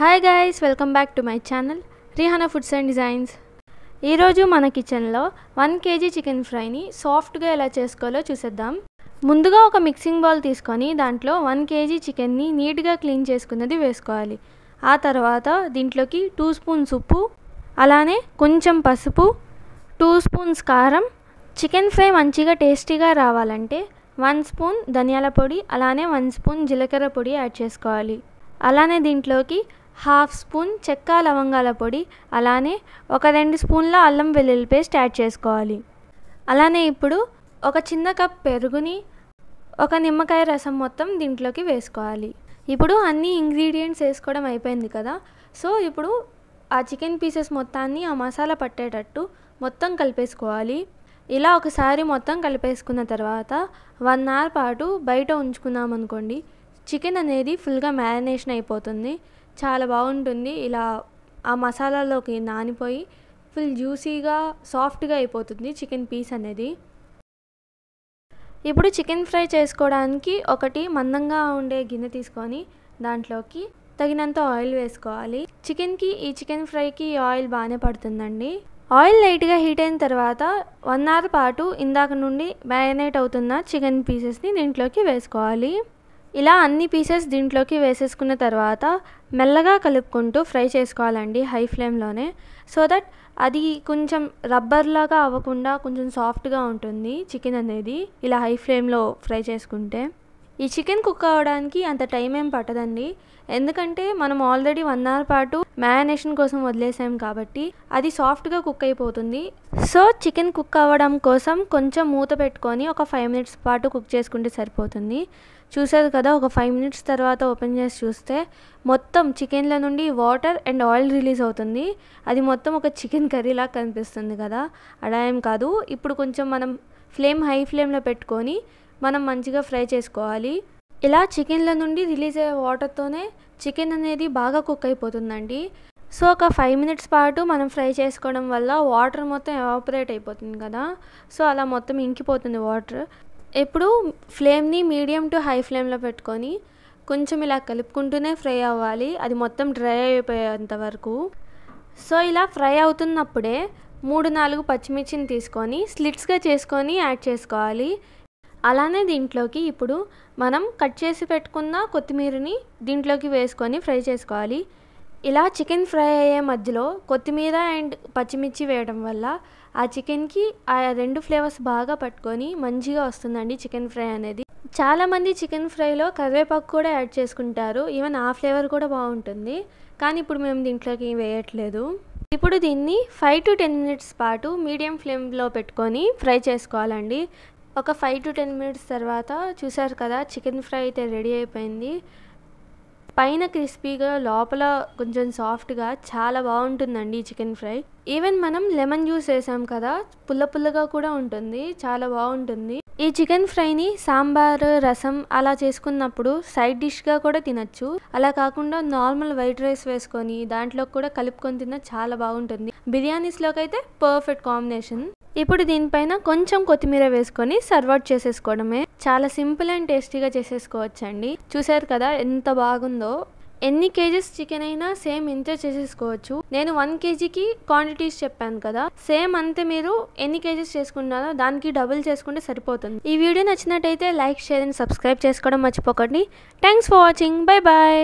hi guys welcome back to my channel Rihana foods and designs ఈరోజు మన కిచెన్లో one KG chicken ఫ్రైని సాఫ్ట్గా ఎలా చేసుకోవాలో చూసేద్దాం ముందుగా ఒక మిక్సింగ్ బౌల్ తీసుకొని దాంట్లో వన్ కేజీ చికెన్ని నీట్గా క్లీన్ చేసుకున్నది వేసుకోవాలి ఆ తర్వాత దీంట్లోకి టూ స్పూన్స్ ఉప్పు అలానే కొంచెం పసుపు టూ స్పూన్స్ కారం చికెన్ ఫ్రై మంచిగా టేస్టీగా రావాలంటే వన్ స్పూన్ ధనియాల పొడి అలానే వన్ స్పూన్ జీలకర్ర పొడి యాడ్ చేసుకోవాలి అలానే దీంట్లోకి హాఫ్ స్పూన్ చెక్క లవంగాల పొడి అలానే ఒక రెండు స్పూన్ల అల్లం వెల్లుల్లి పేస్ట్ యాడ్ చేసుకోవాలి అలానే ఇప్పుడు ఒక చిన్న కప్ పెరుగుని ఒక నిమ్మకాయ రసం మొత్తం దీంట్లోకి వేసుకోవాలి ఇప్పుడు అన్ని ఇంగ్రీడియంట్స్ వేసుకోవడం అయిపోయింది కదా సో ఇప్పుడు ఆ చికెన్ పీసెస్ మొత్తాన్ని ఆ మసాలా పట్టేటట్టు మొత్తం కలిపేసుకోవాలి ఇలా ఒకసారి మొత్తం కలిపేసుకున్న తర్వాత వన్ అవర్ పాటు బయట ఉంచుకున్నాం అనుకోండి చికెన్ అనేది ఫుల్గా మ్యారినేషన్ అయిపోతుంది చాలా బాగుంటుంది ఇలా ఆ మసాలాలోకి నానిపోయి ఫుల్ జ్యూసీగా సాఫ్ట్గా అయిపోతుంది చికెన్ పీస్ అనేది ఇప్పుడు చికెన్ ఫ్రై చేసుకోవడానికి ఒకటి మందంగా ఉండే గిన్నె తీసుకొని దాంట్లోకి తగినంత ఆయిల్ వేసుకోవాలి చికెన్కి ఈ చికెన్ ఫ్రైకి ఆయిల్ బాగానే పడుతుందండి ఆయిల్ లైట్గా హీట్ అయిన తర్వాత వన్ అవర్ పాటు ఇందాక నుండి మ్యారినేట్ అవుతున్న చికెన్ పీసెస్ని దీంట్లోకి వేసుకోవాలి ఇలా అన్ని పీసెస్ దీంట్లోకి వేసేసుకున్న తర్వాత మెల్లగా కలుపుకుంటూ ఫ్రై చేసుకోవాలండి హై ఫ్లేమ్లోనే సో దట్ అది కొంచెం రబ్బర్లాగా అవ్వకుండా కొంచెం సాఫ్ట్గా ఉంటుంది చికెన్ అనేది ఇలా హై ఫ్లేమ్లో ఫ్రై చేసుకుంటే ఈ చికెన్ కుక్ అవ్వడానికి అంత టైం ఏం పట్టదండి ఎందుకంటే మనం ఆల్రెడీ వన్ అవర్ పాటు మ్యారినేషన్ కోసం వదిలేసాం కాబట్టి అది సాఫ్ట్గా కుక్ అయిపోతుంది సో చికెన్ కుక్ అవ్వడం కోసం కొంచెం మూత పెట్టుకొని ఒక ఫైవ్ మినిట్స్ పాటు కుక్ చేసుకుంటే సరిపోతుంది చూసారు కదా ఒక ఫైవ్ మినిట్స్ తర్వాత ఓపెన్ చేసి చూస్తే మొత్తం చికెన్లో నుండి వాటర్ అండ్ ఆయిల్ రిలీజ్ అవుతుంది అది మొత్తం ఒక చికెన్ కర్రీలా కనిపిస్తుంది కదా అలా ఏం కాదు ఇప్పుడు కొంచెం మనం ఫ్లేమ్ హై ఫ్లేమ్లో పెట్టుకొని మనం మంచిగా ఫ్రై చేసుకోవాలి ఇలా చికెన్ల నుండి రిలీజ్ అయ్యే వాటర్తోనే చికెన్ అనేది బాగా కుక్ అయిపోతుందండి సో ఒక ఫైవ్ మినిట్స్ పాటు మనం ఫ్రై చేసుకోవడం వల్ల వాటర్ మొత్తం ఎవాపరేట్ అయిపోతుంది కదా సో అలా మొత్తం ఇంకిపోతుంది వాటర్ ఇప్పుడు ఫ్లేమ్ని మీడియం టు హై ఫ్లేమ్లో పెట్టుకొని కొంచెం ఇలా కలుపుకుంటూనే ఫ్రై అవ్వాలి అది మొత్తం డ్రై అయిపోయేంత వరకు సో ఇలా ఫ్రై అవుతున్నప్పుడే మూడు నాలుగు పచ్చిమిర్చిని తీసుకొని స్లిట్స్గా చేసుకొని యాడ్ చేసుకోవాలి అలానే దీంట్లోకి ఇప్పుడు మనం కట్ చేసి పెట్టుకున్న కొత్తిమీరని దీంట్లోకి వేసుకొని ఫ్రై చేసుకోవాలి ఇలా చికెన్ ఫ్రై అయ్యే మధ్యలో కొత్తిమీర అండ్ పచ్చిమిర్చి వేయడం వల్ల ఆ చికెన్కి ఆ రెండు ఫ్లేవర్స్ బాగా పట్టుకొని మంచిగా వస్తుందండి చికెన్ ఫ్రై అనేది చాలామంది చికెన్ ఫ్రైలో కరివేపాకు కూడా యాడ్ చేసుకుంటారు ఈవెన్ ఆ ఫ్లేవర్ కూడా బాగుంటుంది కానీ ఇప్పుడు మేము దీంట్లోకి వేయట్లేదు ఇప్పుడు దీన్ని ఫైవ్ టు టెన్ మినిట్స్ పాటు మీడియం ఫ్లేమ్లో పెట్టుకొని ఫ్రై చేసుకోవాలండి ఒక ఫైవ్ టు టెన్ మినిట్స్ తర్వాత చూసారు కదా చికెన్ ఫ్రై అయితే రెడీ అయిపోయింది పైన క్రిస్పీగా లోపల కొంచెం సాఫ్ట్గా చాలా బాగుంటుందండి చికెన్ ఫ్రై ఈవెన్ మనం లెమన్ జ్యూస్ వేసాం కదా పుల్ల పుల్లగా కూడా ఉంటుంది చాలా బాగుంటుంది ఈ చికెన్ ఫ్రైని సాంబార్ రసం అలా చేసుకున్నప్పుడు సైడ్ డిష్గా కూడా తినచ్చు అలా కాకుండా నార్మల్ వైట్ రైస్ వేసుకొని దాంట్లో కూడా కలుపుకొని తిన్న చాలా బాగుంటుంది బిర్యానీస్లోకి అయితే పర్ఫెక్ట్ కాంబినేషన్ ఇప్పుడు దీనిపైన కొంచెం కొత్తిమీర వేసుకొని సర్వ్ అవుట్ చేసేసుకోవడమే చాలా సింపుల్ అండ్ టేస్టీగా చేసేసుకోవచ్చండి చూసారు కదా ఎంత బాగుందో ఎన్ని కేజీస్ చికెన్ అయినా సేమ్ ఇంతే చేసేసుకోవచ్చు నేను వన్ కేజీకి క్వాంటిటీస్ చెప్పాను కదా సేమ్ అంతే మీరు ఎన్ని కేజీస్ చేసుకున్నారో దానికి డబుల్ చేసుకుంటే సరిపోతుంది ఈ వీడియో నచ్చినట్టయితే లైక్ షేర్ అండ్ సబ్స్క్రైబ్ చేసుకోవడం మర్చిపోకండి thanks for watching bye bye